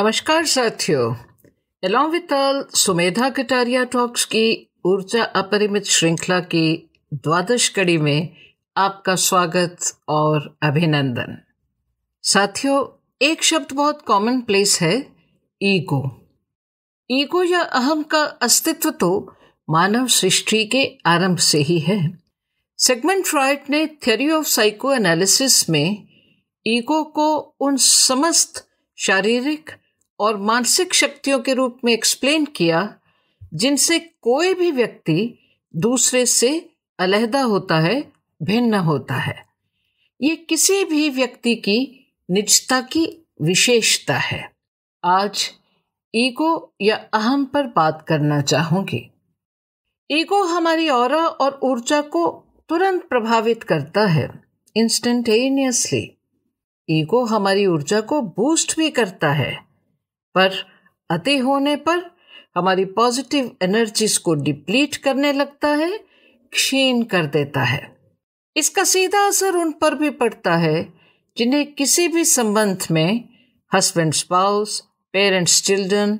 नमस्कार साथियों एलोंग विताल सुमेधा कटारिया टॉक्स की ऊर्जा अपरिमित श्रृंखला की द्वादश कड़ी में आपका स्वागत और अभिनंदन साथियों एक शब्द बहुत कॉमन प्लेस है ईगो ईगो या अहम का अस्तित्व तो मानव सृष्टि के आरंभ से ही है सेगमेंट फ्रॉइड ने थ्योरी ऑफ साइको एनालिसिस में ईगो को उन समस्त शारीरिक और मानसिक शक्तियों के रूप में एक्सप्लेन किया जिनसे कोई भी व्यक्ति दूसरे से अलहदा होता है भिन्न होता है ये किसी भी व्यक्ति की निजता की विशेषता है आज ईगो या अहम पर बात करना चाहूंगी ईगो हमारी और और ऊर्जा को तुरंत प्रभावित करता है इंस्टेंटेनियसली ईगो हमारी ऊर्जा को बूस्ट भी करता है पर अति होने पर हमारी पॉजिटिव एनर्जीज को डिप्लीट करने लगता है क्षीण कर देता है इसका सीधा असर उन पर भी पड़ता है जिन्हें किसी भी संबंध में husband spouse parents children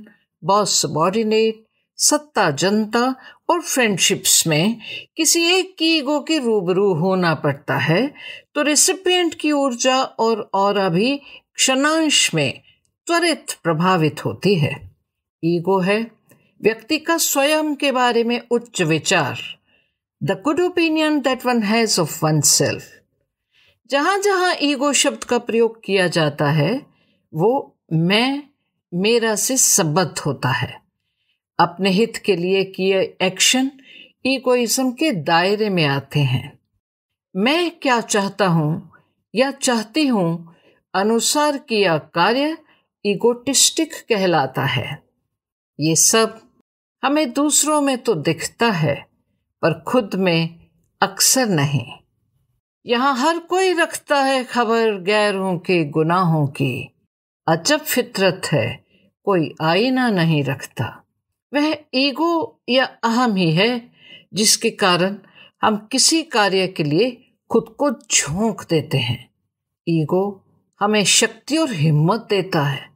boss subordinate सत्ता जनता और फ्रेंडशिप्स में किसी एक की ईगो के रूबरू होना पड़ता है तो रेसिपियंट की ऊर्जा और और भी क्षणांश में त्वरित प्रभावित होती है ईगो है व्यक्ति का स्वयं के बारे में उच्च विचार the good opinion that one has of oneself जहां जहां ईगो शब्द का प्रयोग किया जाता है वो मैं मेरा से संबद्ध होता है अपने हित के लिए किए एक्शन ईगोइज्म के दायरे में आते हैं मैं क्या चाहता हूं या चाहती हूं अनुसार किया कार्य इगोटिस्टिक कहलाता है ये सब हमें दूसरों में तो दिखता है पर खुद में अक्सर नहीं यहाँ हर कोई रखता है खबर गैरों के गुनाहों की अजब फितरत है कोई आईना नहीं रखता वह ईगो या अहम ही है जिसके कारण हम किसी कार्य के लिए खुद को झोंक देते हैं ईगो हमें शक्ति और हिम्मत देता है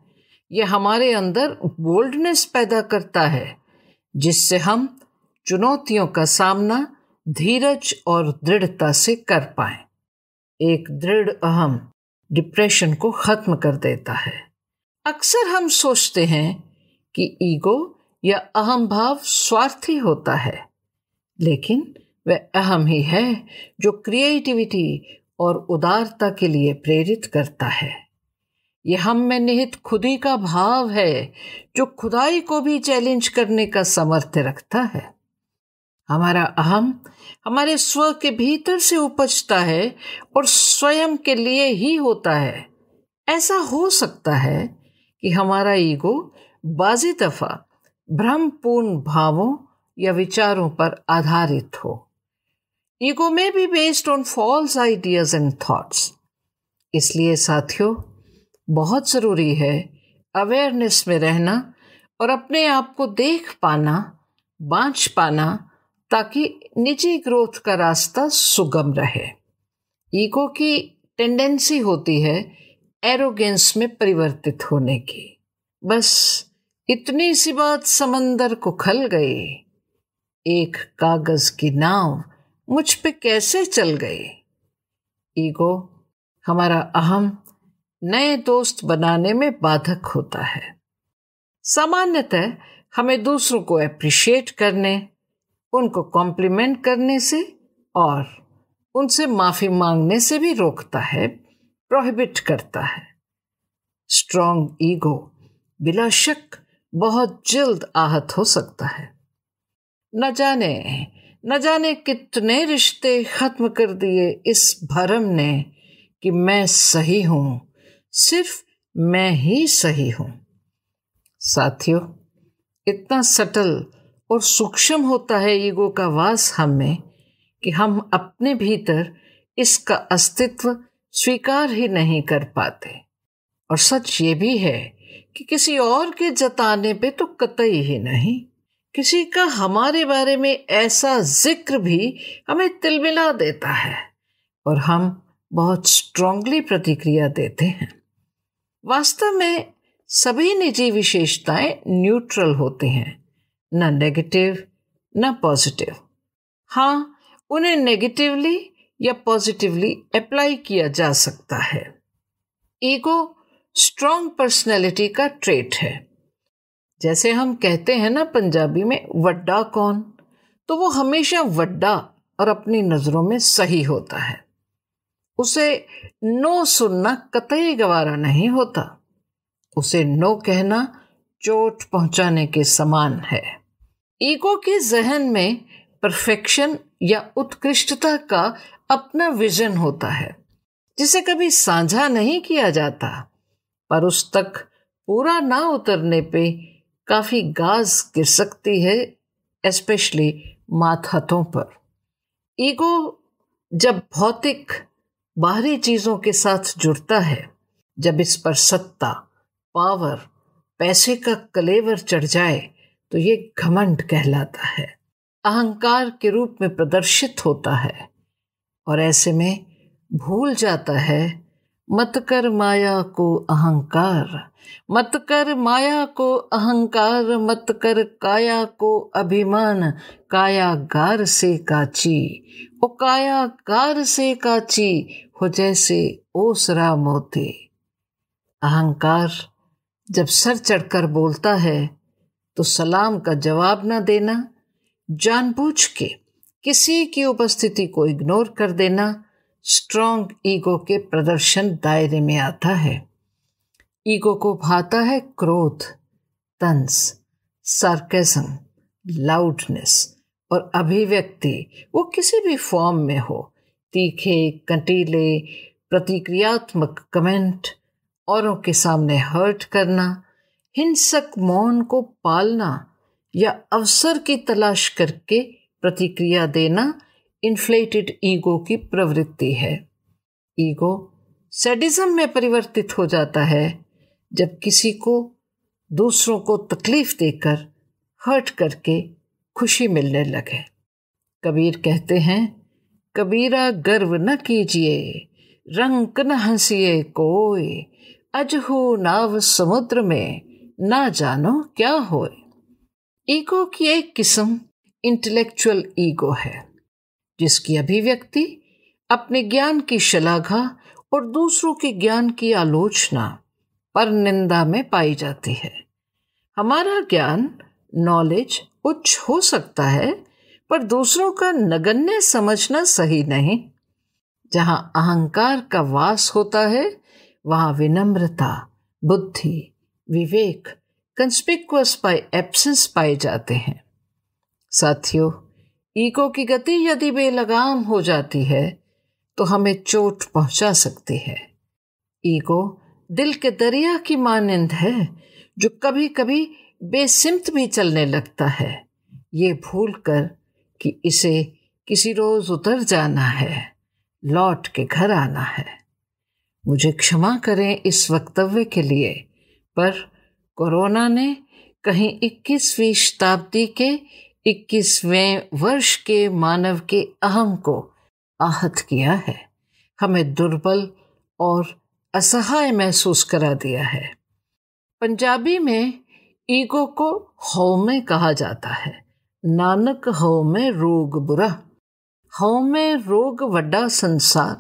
ये हमारे अंदर बोल्डनेस पैदा करता है जिससे हम चुनौतियों का सामना धीरज और दृढ़ता से कर पाए एक दृढ़ अहम डिप्रेशन को खत्म कर देता है अक्सर हम सोचते हैं कि ईगो या अहम भाव स्वार्थी होता है लेकिन वह अहम ही है जो क्रिएटिविटी और उदारता के लिए प्रेरित करता है ये हम में निहित खुदी का भाव है जो खुदाई को भी चैलेंज करने का सामर्थ्य रखता है हमारा अहम हमारे स्व के भीतर से उपजता है और स्वयं के लिए ही होता है ऐसा हो सकता है कि हमारा ईगो बाजी दफा भ्रमपूर्ण भावों या विचारों पर आधारित हो ईगो में भी based on false ideas and thoughts इसलिए साथियों बहुत ज़रूरी है अवेयरनेस में रहना और अपने आप को देख पाना बाँच पाना ताकि निजी ग्रोथ का रास्ता सुगम रहे ईगो की टेंडेंसी होती है एरोगेंस में परिवर्तित होने की बस इतनी सी बात समंदर को खल गई एक कागज की नाव मुझ पे कैसे चल गई ईगो हमारा अहम नए दोस्त बनाने में बाधक होता है सामान्यतः हमें दूसरों को अप्रिशिएट करने उनको कॉम्प्लीमेंट करने से और उनसे माफ़ी मांगने से भी रोकता है प्रोहिबिट करता है स्ट्रॉन्ग ईगो बिला शक बहुत जल्द आहत हो सकता है न जाने न जाने कितने रिश्ते खत्म कर दिए इस भरम ने कि मैं सही हूं सिर्फ मैं ही सही हूँ साथियों इतना सटल और सूक्ष्म होता है ईगो का वास हम में कि हम अपने भीतर इसका अस्तित्व स्वीकार ही नहीं कर पाते और सच ये भी है कि किसी और के जताने पे तो कतई ही नहीं किसी का हमारे बारे में ऐसा जिक्र भी हमें तिलमिला देता है और हम बहुत स्ट्रांगली प्रतिक्रिया देते हैं वास्तव में सभी निजी विशेषताएं न्यूट्रल होती हैं न नेगेटिव न पॉजिटिव हाँ उन्हें नेगेटिवली या पॉजिटिवली अप्लाई किया जा सकता है ईगो स्ट्रॉन्ग पर्सनैलिटी का ट्रेट है जैसे हम कहते हैं ना पंजाबी में वड्डा कौन तो वो हमेशा वड्डा और अपनी नज़रों में सही होता है उसे नो सुनना कतई गवारा नहीं होता उसे नो कहना चोट पहुंचाने के समान है ईगो के जहन में परफेक्शन या उत्कृष्टता का अपना विजन होता है जिसे कभी साझा नहीं किया जाता पर उस तक पूरा ना उतरने पे काफ़ी गाज गिर सकती है स्पेशली माथहतों पर ईगो जब भौतिक बाहरी चीज़ों के साथ जुड़ता है जब इस पर सत्ता पावर पैसे का कलेवर चढ़ जाए तो ये घमंड कहलाता है अहंकार के रूप में प्रदर्शित होता है और ऐसे में भूल जाता है मत कर माया को अहंकार मत कर माया को अहंकार मत कर काया को अभिमान कायागार से काची ओ कायागार से काची हो जैसे ओसरा मोती अहंकार जब सर चढ़कर बोलता है तो सलाम का जवाब ना देना जानबूझ के किसी की उपस्थिति को इग्नोर कर देना स्ट्रॉन्ग ईगो के प्रदर्शन दायरे में आता है ईगो को भाता है क्रोध तंस सार्केजम लाउडनेस और अभिव्यक्ति वो किसी भी फॉर्म में हो तीखे कंटीले प्रतिक्रियात्मक कमेंट औरों के सामने हर्ट करना हिंसक मौन को पालना या अवसर की तलाश करके प्रतिक्रिया देना इन्फ्लेटेड ईगो की प्रवृत्ति है ईगो सेडिज्म में परिवर्तित हो जाता है जब किसी को दूसरों को तकलीफ देकर हर्ट करके खुशी मिलने लगे कबीर कहते हैं कबीरा गर्व न कीजिए रंग न हंसिए कोई अजहू नाव समुद्र में ना जानो क्या होए ईगो की एक किस्म इंटेलेक्चुअल ईगो है जिसकी अभिव्यक्ति अपने ज्ञान की शलाघा और दूसरों के ज्ञान की आलोचना पर निंदा में पाई जाती है हमारा ज्ञान नॉलेज उच्च हो सकता है पर दूसरों का नगण्य समझना सही नहीं जहां अहंकार का वास होता है वहां विनम्रता बुद्धि विवेक कंस्पिकुअस बाय एब्सेंस पाए जाते हैं साथियों ईको की गति यदि बेलगाम हो जाती है तो हमें चोट पहुंचा सकती है ईगो दिल के दरिया की मानिंद है जो कभी कभी बेसिमत भी चलने लगता है ये भूल कर कि इसे किसी रोज उतर जाना है लौट के घर आना है मुझे क्षमा करें इस वक्तव्य के लिए पर कोरोना ने कहीं 21वीं शताब्दी के इक्कीसवें वर्ष के मानव के अहम को आहत किया है हमें दुर्बल और असहाय महसूस करा दिया है पंजाबी में ईगो को में कहा जाता है नानक में रोग बुरा में रोग वड्डा संसार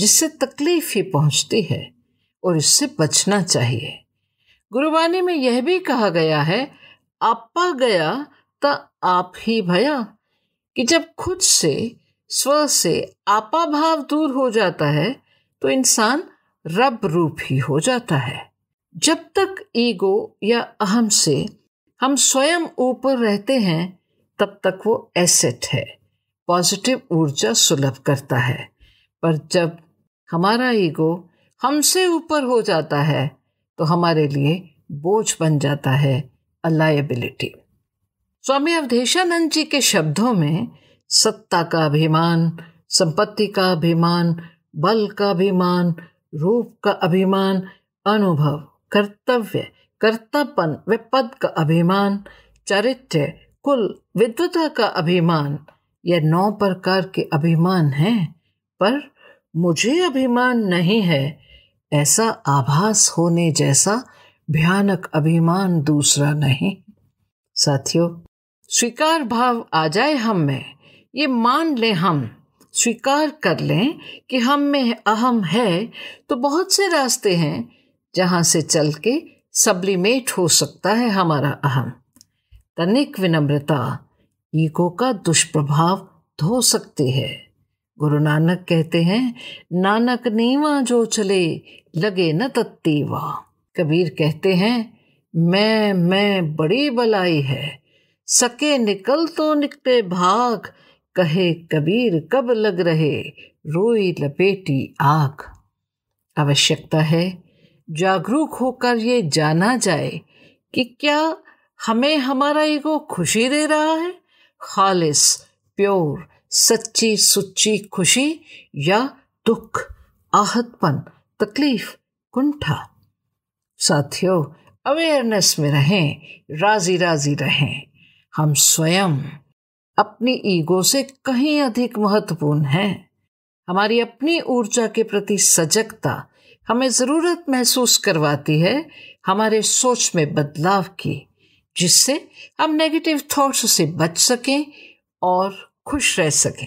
जिससे तकलीफ ही पहुंचती है और इससे बचना चाहिए गुरुवाणी में यह भी कहा गया है आपा गया सकता आप ही भया कि जब खुद से स्व से आपा भाव दूर हो जाता है तो इंसान रब रूप ही हो जाता है जब तक ईगो या अहम से हम स्वयं ऊपर रहते हैं तब तक वो एसेट है पॉजिटिव ऊर्जा सुलभ करता है पर जब हमारा ईगो हमसे ऊपर हो जाता है तो हमारे लिए बोझ बन जाता है अलायबिलिटी स्वामी अवधेशानंद जी के शब्दों में सत्ता का अभिमान संपत्ति का अभिमान बल का अभिमान रूप का अभिमान अनुभव कर्तव्य कर्तापन व पद का अभिमान चरित्र कुल विद्वता का अभिमान यह नौ प्रकार के अभिमान हैं पर मुझे अभिमान नहीं है ऐसा आभास होने जैसा भयानक अभिमान दूसरा नहीं साथियों स्वीकार भाव आ जाए हम में ये मान लें हम स्वीकार कर लें कि हम में अहम है तो बहुत से रास्ते हैं जहाँ से चल के सब्लिमेट हो सकता है हमारा अहम तनिक विनम्रता ईगो का दुष्प्रभाव धो सकती है गुरु नानक कहते हैं नानक नीवा जो चले लगे न तत्तीवा कबीर कहते हैं मैं मैं बड़ी बलाई है सके निकल तो निकते भाग कहे कबीर कब लग रहे रोई लपेटी आग आवश्यकता है जागरूक होकर ये जाना जाए कि क्या हमें हमारा ईगो खुशी दे रहा है खालिस प्योर सच्ची सुच्ची खुशी या दुख आहतपन तकलीफ कुंठा साथियों अवेयरनेस में रहें राजी राजी रहें हम स्वयं अपनी ईगो से कहीं अधिक महत्वपूर्ण हैं हमारी अपनी ऊर्जा के प्रति सजगता हमें ज़रूरत महसूस करवाती है हमारे सोच में बदलाव की जिससे हम नेगेटिव थॉट्स से बच सकें और खुश रह सकें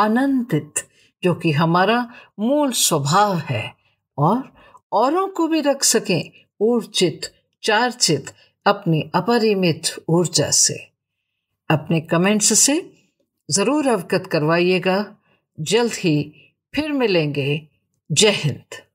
आनंदित जो कि हमारा मूल स्वभाव है और औरों को भी रख सकें ऊर्जित चार्जित अपनी अपरिमित ऊर्जा से अपने कमेंट्स से ज़रूर अवगत करवाइएगा जल्द ही फिर मिलेंगे जय हिंद